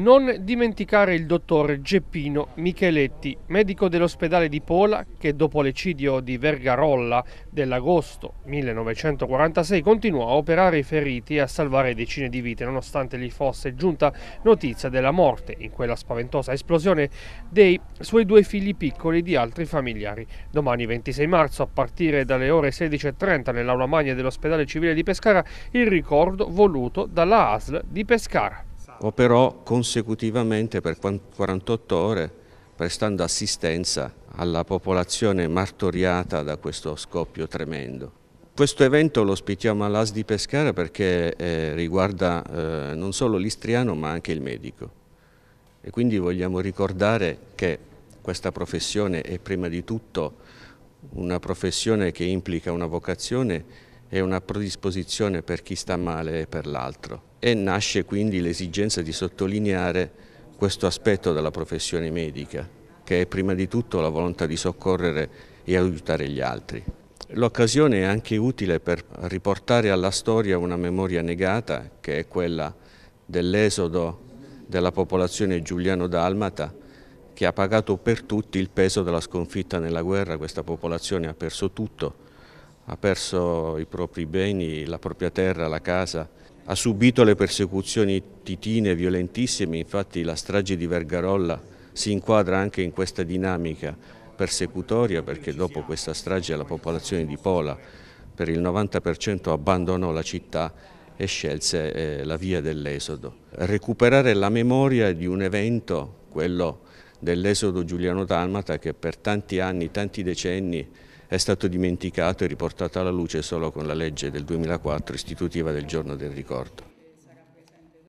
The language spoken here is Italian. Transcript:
Non dimenticare il dottor Geppino Micheletti, medico dell'ospedale di Pola, che dopo l'ecidio di Vergarolla dell'agosto 1946 continuò a operare i feriti e a salvare decine di vite, nonostante gli fosse giunta notizia della morte, in quella spaventosa esplosione, dei suoi due figli piccoli e di altri familiari. Domani 26 marzo, a partire dalle ore 16.30 nell'aula magna dell'ospedale civile di Pescara, il ricordo voluto dalla ASL di Pescara operò consecutivamente per 48 ore prestando assistenza alla popolazione martoriata da questo scoppio tremendo. Questo evento lo ospitiamo all'AS di Pescara perché eh, riguarda eh, non solo l'istriano ma anche il medico e quindi vogliamo ricordare che questa professione è prima di tutto una professione che implica una vocazione è una predisposizione per chi sta male e per l'altro. E nasce quindi l'esigenza di sottolineare questo aspetto della professione medica, che è prima di tutto la volontà di soccorrere e aiutare gli altri. L'occasione è anche utile per riportare alla storia una memoria negata, che è quella dell'esodo della popolazione giuliano-dalmata, che ha pagato per tutti il peso della sconfitta nella guerra, questa popolazione ha perso tutto, ha perso i propri beni, la propria terra, la casa, ha subito le persecuzioni titine violentissime, infatti la strage di Vergarolla si inquadra anche in questa dinamica persecutoria perché dopo questa strage la popolazione di Pola per il 90% abbandonò la città e scelse eh, la via dell'esodo. Recuperare la memoria di un evento, quello dell'esodo giuliano-dalmata che per tanti anni, tanti decenni è stato dimenticato e riportato alla luce solo con la legge del 2004 istitutiva del giorno del ricordo.